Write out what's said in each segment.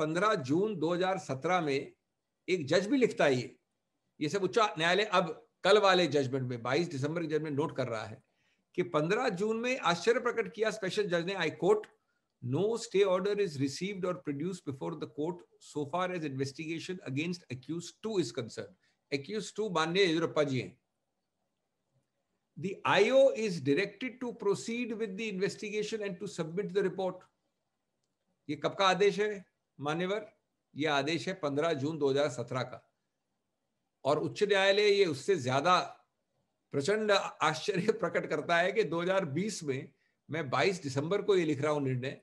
15 जून 2017 में एक जज भी लिखता है ये सब उच्च न्यायालय अब कल वाले जजमेंट में 22 दिसंबर के जजमेंट नोट कर रहा है कि 15 जून में आश्चर्य प्रकट किया स्पेशल जज ने high court no stay order is received और produce before the court so far as investigation against accused two is concern accused two माननीय येदुरप्पा जी हैं the io is directed to proceed with the investigation and to submit the report ये कब का आदेश है मान्यवर ये आदेश है 15 जून 2017 का और उच्च न्यायालय ये उससे ज्यादा प्रचंड आश्चर्य प्रकट करता है कि 2020 में मैं 22 दिसंबर को ये लिख रहा हूं निर्णय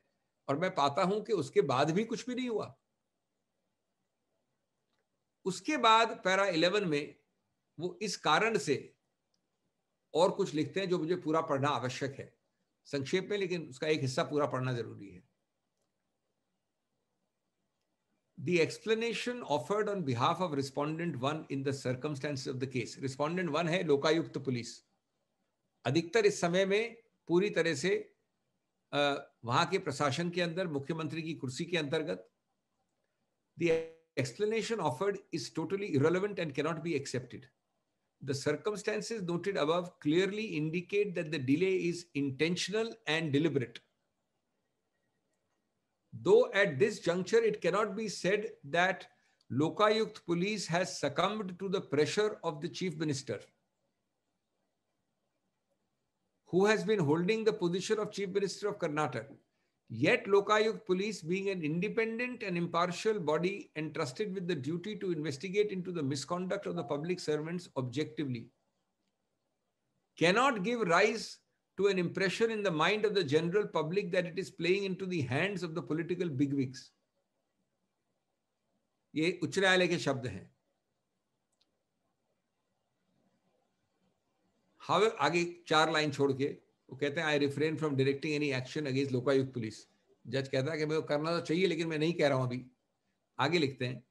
और मैं पाता हूं कि उसके बाद भी कुछ भी नहीं हुआ उसके बाद पैरा 11 में वो इस कारण से और कुछ लिखते हैं जो मुझे पूरा पढ़ना आवश्यक है संक्षेप में लेकिन उसका एक हिस्सा पूरा पढ़ना जरूरी है the explanation offered on behalf of respondent 1 in the circumstances of the case respondent 1 है लोकायुक्त पुलिस अधिकतर इस समय में पूरी तरह से वहां के प्रशासन के अंदर मुख्यमंत्री की कुर्सी के अंतर्गत the explanation offered is totally irrelevant and cannot be accepted. The circumstances noted above clearly indicate that the delay is intentional and deliberate. though at this juncture it cannot be said that Lokayukt police has succumbed to the pressure of the chief minister, who has been holding the position of chief minister of Karnataka. Yet Lokayukt police, being an independent and impartial body entrusted with the duty to investigate into the misconduct of the public servants objectively, cannot give rise to an impression in the mind of the general public that it is playing into the hands of the political bigwigs. ये उच्च न्यायालय के शब्द हैं हावे आगे चार line छोड़ के वो कहते हैं I refrain from directing any action against Lokayukta police जज कहता है कि मैं करना तो चाहिए लेकिन मैं नहीं कह रहा हूं अभी आगे लिखते हैं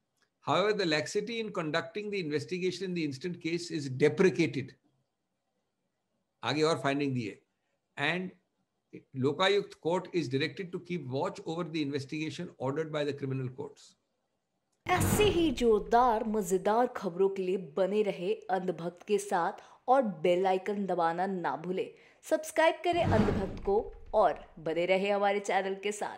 However, the laxity in conducting the investigation in the instant case is deprecated. आगे और फाइंडिंग दी है and Lokayukt court is directed to keep watch over the investigation ordered by the criminal courts. ऐसे ही जोरदार मज़ेदार खबरों के लिए बने रहे अंधभक्त के साथ और बेल आइकन दबाना ना भूलें सब्सक्राइब करें अंधभक्त को और बने रहे हमारे चैनल के साथ